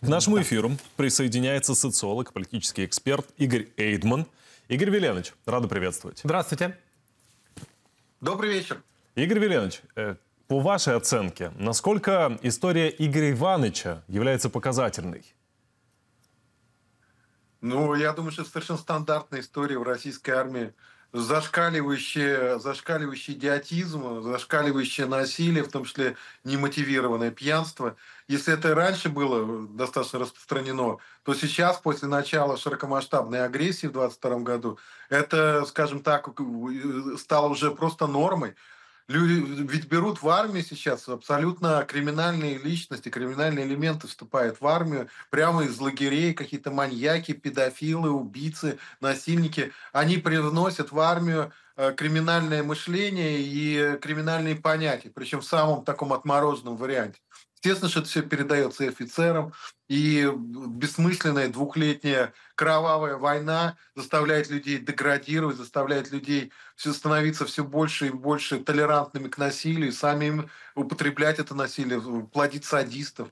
К нашему эфиру присоединяется социолог, политический эксперт Игорь Эйдман. Игорь Веленович, рада приветствовать. Здравствуйте. Добрый вечер. Игорь Веленович, э, по вашей оценке, насколько история Игоря Ивановича является показательной? Ну, я думаю, что совершенно стандартная история в российской армии зашкаливающий, зашкаливающий идиотизм, зашкаливающее насилие, в том числе немотивированное пьянство. Если это раньше было достаточно распространено, то сейчас, после начала широкомасштабной агрессии в 2022 году, это, скажем так, стало уже просто нормой. Люди ведь берут в армию сейчас абсолютно криминальные личности, криминальные элементы вступают в армию прямо из лагерей, какие-то маньяки, педофилы, убийцы, насильники. Они привносят в армию э, криминальное мышление и криминальные понятия, причем в самом таком отмороженном варианте. Естественно, что это все передается и офицерам, и бессмысленная двухлетняя кровавая война заставляет людей деградировать, заставляет людей все становиться все больше и больше толерантными к насилию, самим употреблять это насилие, плодить садистов.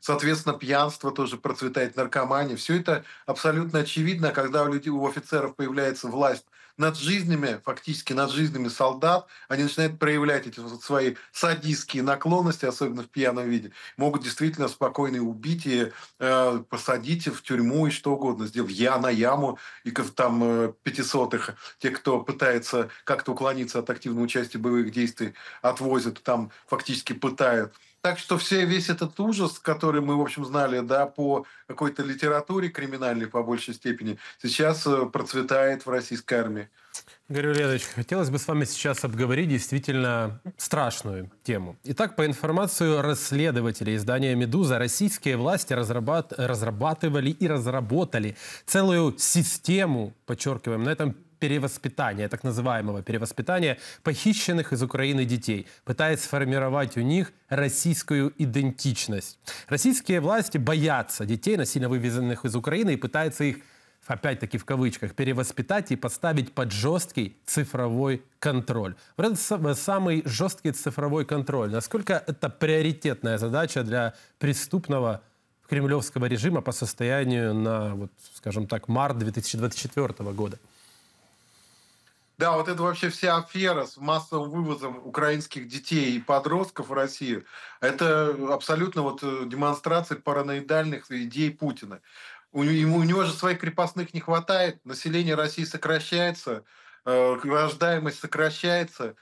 Соответственно, пьянство тоже процветает, наркомания. Все это абсолютно очевидно, когда у, людей, у офицеров появляется власть над жизнями, фактически над жизнями солдат, они начинают проявлять эти вот свои садистские наклонности, особенно в пьяном виде, могут действительно спокойно убить и э, посадить в тюрьму и что угодно сделать. Я на яму, и как там э, пятисотых, те, кто пытается как-то уклониться от активного участия в боевых действий, отвозят, там фактически пытают – так что все, весь этот ужас, который мы, в общем, знали да, по какой-то литературе криминальной по большей степени, сейчас э, процветает в российской армии. Игорь Валерьевич, хотелось бы с вами сейчас обговорить действительно страшную тему. Итак, по информации расследователей издания «Медуза», российские власти разрабат... разрабатывали и разработали целую систему, подчеркиваем, на этом перевоспитания, так называемого перевоспитания похищенных из Украины детей, пытаясь сформировать у них российскую идентичность. Российские власти боятся детей, насильно вывезенных из Украины, и пытаются их опять-таки в кавычках, перевоспитать и поставить под жесткий цифровой контроль. Вот это самый жесткий цифровой контроль. Насколько это приоритетная задача для преступного кремлевского режима по состоянию на, вот, скажем так, март 2024 года? Да, вот это вообще вся афера с массовым вывозом украинских детей и подростков в Россию, это абсолютно вот э, демонстрация параноидальных идей Путина. У, ему, у него же своих крепостных не хватает, население России сокращается, э, рождаемость сокращается,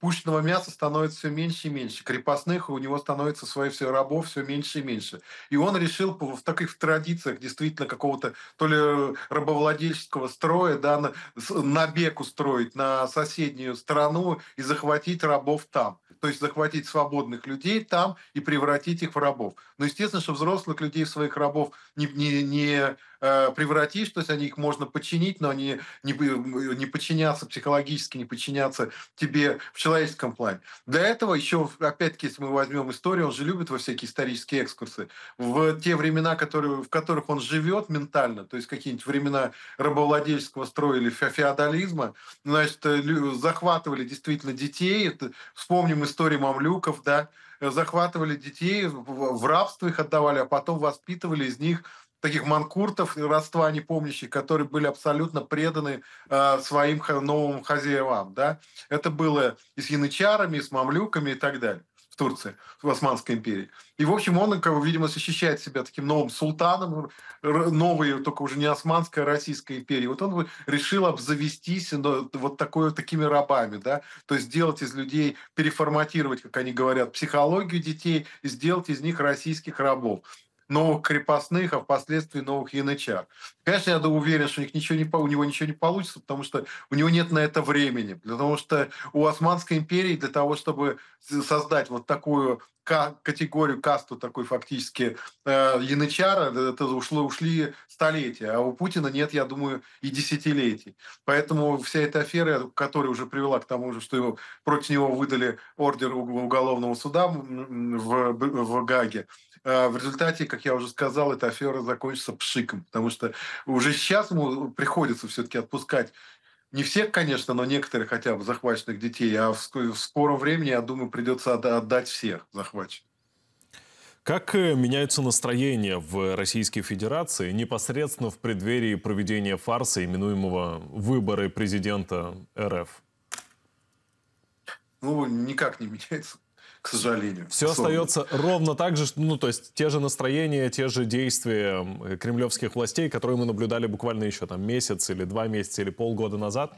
пушечного мяса становится все меньше и меньше, крепостных у него становится своих все рабов все меньше и меньше. И он решил в таких традициях действительно какого-то то ли рабовладельческого строя, да, набег устроить на соседнюю страну и захватить рабов там то есть захватить свободных людей там и превратить их в рабов. Но естественно, что взрослых людей своих рабов не, не, не Э, превратить, то есть они их можно подчинить, но они не, не подчинятся психологически, не подчинятся тебе в человеческом плане. Для этого еще, опять-таки, если мы возьмем историю, он же любит во всякие исторические экскурсы, в те времена, которые, в которых он живет ментально, то есть какие-нибудь времена рабовладельческого строя или феодализма, значит, э, захватывали действительно детей, это, вспомним историю мамлюков, да, захватывали детей, в рабство их отдавали, а потом воспитывали из них таких манкуртов, родства непомнящих, которые были абсолютно преданы э, своим новым хозяевам. Да? Это было и с янычарами, и с мамлюками и так далее в Турции, в Османской империи. И, в общем, он, как, видимо, защищает себя таким новым султаном, новой, только уже не Османской, а Российской империи. Вот он решил обзавестись ну, вот такой, такими рабами, да, то есть сделать из людей, переформатировать, как они говорят, психологию детей и сделать из них российских рабов новых крепостных, а впоследствии новых янычар. Конечно, я уверен, что у, них ничего не, у него ничего не получится, потому что у него нет на это времени. Потому что у Османской империи для того, чтобы создать вот такую категорию, касту такой фактически э, янычара, это ушло, ушли столетия, а у Путина нет, я думаю, и десятилетий. Поэтому вся эта афера, которая уже привела к тому же, что его, против него выдали ордер уголовного суда в, в в Гаге, а, в результате, как я уже сказал, эта афера закончится пшиком, потому что уже сейчас ему приходится все-таки отпускать не всех, конечно, но некоторых хотя бы захваченных детей, а в скором времени, я думаю, придется отдать всех захваченных. Как э, меняются настроения в Российской Федерации непосредственно в преддверии проведения фарса, именуемого «выборы президента РФ»? Ну, никак не меняется сожалению. Все остается ровно так же, ну, то есть те же настроения, те же действия кремлевских властей, которые мы наблюдали буквально еще там месяц или два месяца или полгода назад?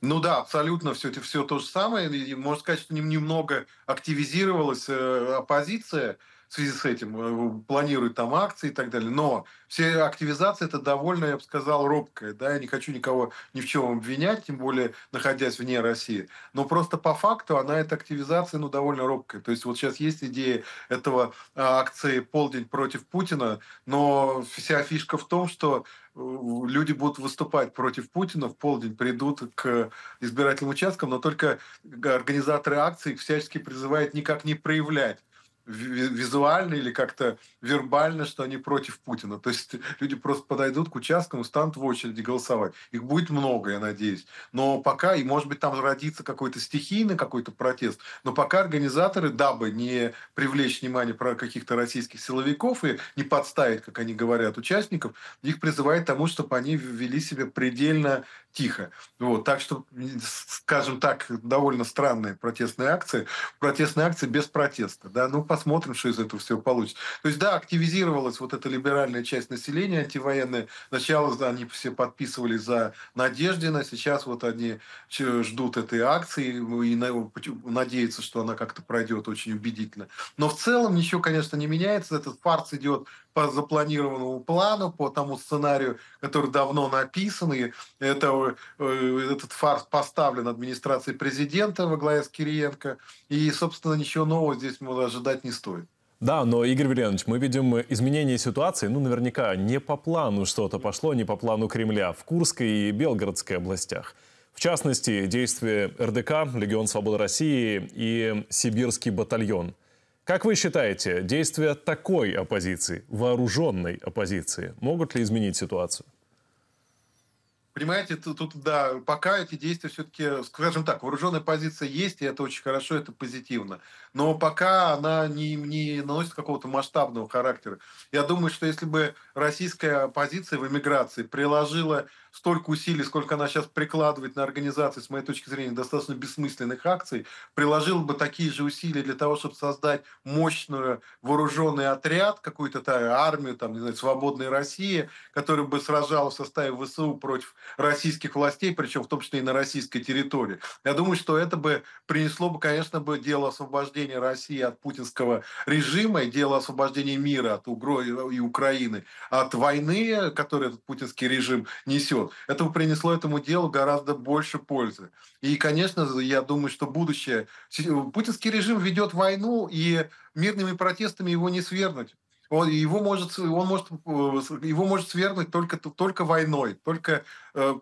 Ну да, абсолютно все, все то же самое. можно сказать, что немного активизировалась э, оппозиция, в связи с этим э, планируют там акции и так далее. Но все активизация это довольно, я бы сказал, робкая. Да? Я не хочу никого ни в чем обвинять, тем более находясь вне России. Но просто по факту она, эта активизация, ну, довольно робкая. То есть вот сейчас есть идея этого э, акции «Полдень против Путина», но вся фишка в том, что э, люди будут выступать против Путина, в полдень придут к избирательным участкам, но только организаторы акции всячески призывают никак не проявлять визуально или как-то вербально, что они против Путина. То есть люди просто подойдут к участкам и станут в очереди голосовать. Их будет много, я надеюсь. Но пока, и может быть там родится какой-то стихийный какой-то протест, но пока организаторы, дабы не привлечь внимание про каких-то российских силовиков и не подставить, как они говорят, участников, их призывает тому, чтобы они вели себя предельно тихо. Вот, так что, скажем так, довольно странные протестные акции. Протестные акции без протеста. Да? Ну, посмотрим, что из этого всего получится. То есть, да, активизировалась вот эта либеральная часть населения антивоенная. Сначала они все подписывали за Надеждина, сейчас вот они ждут этой акции ну, и надеются, что она как-то пройдет очень убедительно. Но в целом ничего, конечно, не меняется. Этот фарс идет по запланированному плану, по тому сценарию, который давно написан, и это, э, этот фарс поставлен администрацией президента во главе с Кириенко, и, собственно, ничего нового здесь можно ожидать не стоит. Да, но, Игорь Веленович, мы видим э, изменение ситуации, ну, наверняка не по плану что-то пошло, не по плану Кремля а в Курской и Белгородской областях. В частности, действия РДК, Легион Свободы России и Сибирский батальон – как вы считаете, действия такой оппозиции, вооруженной оппозиции, могут ли изменить ситуацию? Понимаете, тут, да, пока эти действия все-таки, скажем так, вооруженная позиция есть, и это очень хорошо, это позитивно. Но пока она не, не наносит какого-то масштабного характера. Я думаю, что если бы российская оппозиция в эмиграции приложила столько усилий, сколько она сейчас прикладывает на организации, с моей точки зрения, достаточно бессмысленных акций, приложил бы такие же усилия для того, чтобы создать мощную вооруженный отряд, какую-то та, армию, там, не знаю, свободной России, которая бы сражалась в составе ВСУ против российских властей, причем в том числе и на российской территории. Я думаю, что это бы принесло бы, конечно, бы дело освобождения России от путинского режима и дело освобождения мира от угрозы и Украины, от войны, которую этот путинский режим несет сил, это принесло этому делу гораздо больше пользы. И, конечно, я думаю, что будущее... Путинский режим ведет войну, и мирными протестами его не свергнуть. Он, его, может, он может, э, его может свергнуть только, только войной, только э,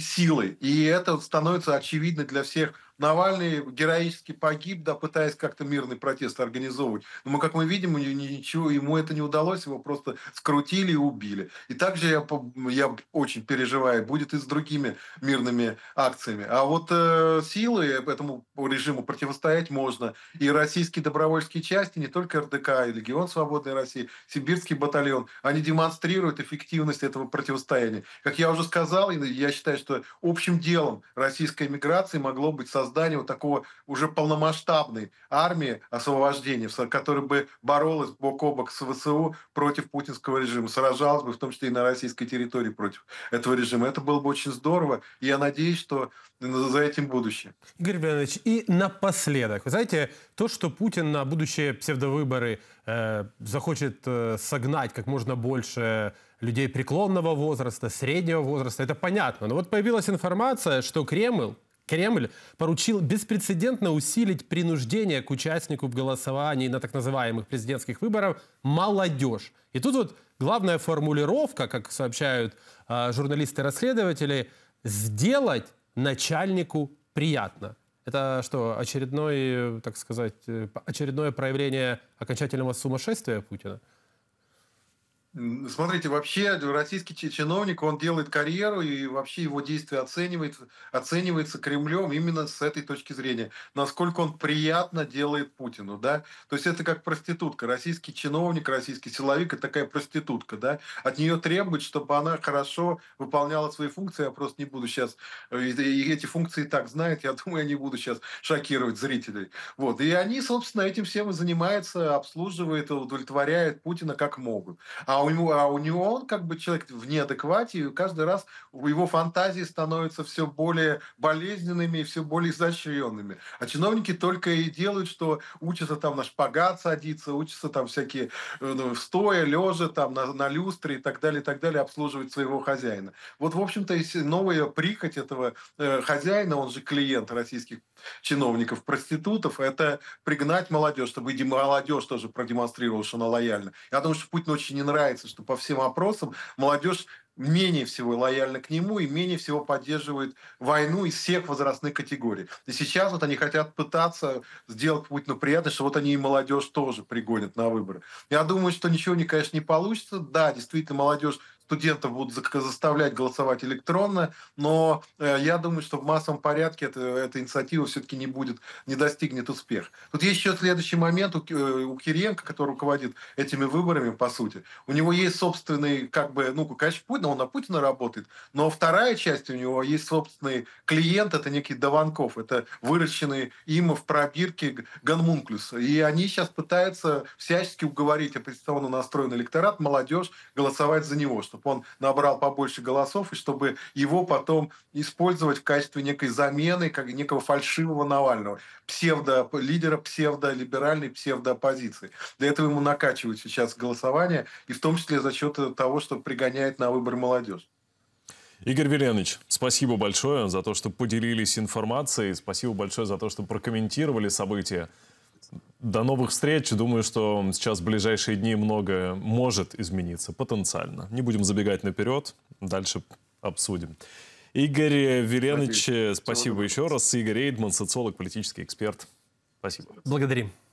силой. И это становится очевидно для всех Навальный героически погиб, да, пытаясь как-то мирный протест организовывать. Но, мы, как мы видим, ничего, ему это не удалось, его просто скрутили и убили. И также я, я очень переживаю, будет и с другими мирными акциями. А вот э, силы этому режиму противостоять можно. И российские добровольческие части, не только РДК и Легион Свободной России, Сибирский батальон, они демонстрируют эффективность этого противостояния. Как я уже сказал, я считаю, что общим делом российской миграции могло быть создано созданию вот такого уже полномасштабной армии освобождения, которая бы боролась бок о бок с ВСУ против путинского режима, сражалась бы в том числе и на российской территории против этого режима. Это было бы очень здорово, и я надеюсь, что за этим будущее. Игорь Иванович, и напоследок. Вы знаете, то, что Путин на будущие псевдовыборы э, захочет э, согнать как можно больше людей преклонного возраста, среднего возраста, это понятно. Но вот появилась информация, что Кремль Кремль поручил беспрецедентно усилить принуждение к участнику в голосовании на так называемых президентских выборах молодежь. И тут вот главная формулировка, как сообщают э, журналисты-расследователи, сделать начальнику приятно. Это что, очередное, э, так сказать, э, очередное проявление окончательного сумасшествия Путина? Смотрите, вообще российский чиновник, он делает карьеру, и вообще его действия оценивает, оценивается Кремлем именно с этой точки зрения. Насколько он приятно делает Путину, да? То есть это как проститутка. Российский чиновник, российский силовик – это такая проститутка, да? От нее требует, чтобы она хорошо выполняла свои функции. Я просто не буду сейчас... Э, и эти функции так знает, я думаю, я не буду сейчас шокировать зрителей. Вот. И они, собственно, этим всем и занимаются, обслуживают, удовлетворяют Путина как могут. А у него, а у него он как бы человек в неадеквате, и каждый раз его фантазии становятся все более болезненными и все более изощренными. А чиновники только и делают, что учатся там на шпагат садиться, учатся там всякие э, ну, стоя, лежа, там на, на люстре и так далее, и так далее, обслуживать своего хозяина. Вот, в общем-то, новая прихоть этого э, хозяина, он же клиент российских чиновников, проститутов, это пригнать молодежь, чтобы и молодежь тоже продемонстрировала, что она лояльна. Я думаю, что Путин очень не нравится, что по всем опросам молодежь менее всего лояльна к нему и менее всего поддерживает войну из всех возрастных категорий. И сейчас вот они хотят пытаться сделать Путину приятно, что вот они и молодежь тоже пригонят на выборы. Я думаю, что ничего, конечно, не получится. Да, действительно, молодежь студентов будут заставлять голосовать электронно, но э, я думаю, что в массовом порядке это, эта инициатива все-таки не будет, не достигнет успеха. Тут есть еще следующий момент у, э, у Кириенко, который руководит этими выборами, по сути. У него есть собственный, как бы, ну, конечно, Путин, он на Путина работает, но вторая часть у него есть собственный клиент, это некий Даванков, это выращенный им в пробирке Ганмунклюс. И они сейчас пытаются всячески уговорить оппозиционно настроенный электорат, молодежь, голосовать за него, что чтобы он набрал побольше голосов, и чтобы его потом использовать в качестве некой замены, как некого фальшивого Навального, псевдо лидера псевдо либеральной псевдо оппозиции Для этого ему накачивают сейчас голосование, и в том числе за счет того, что пригоняет на выборы молодежь. Игорь Веленович, спасибо большое за то, что поделились информацией, спасибо большое за то, что прокомментировали события. До новых встреч. Думаю, что сейчас в ближайшие дни многое может измениться потенциально. Не будем забегать наперед, дальше обсудим. Игорь Веленович, спасибо еще раз. Игорь Эйдман, социолог, политический эксперт. Спасибо. Благодарим.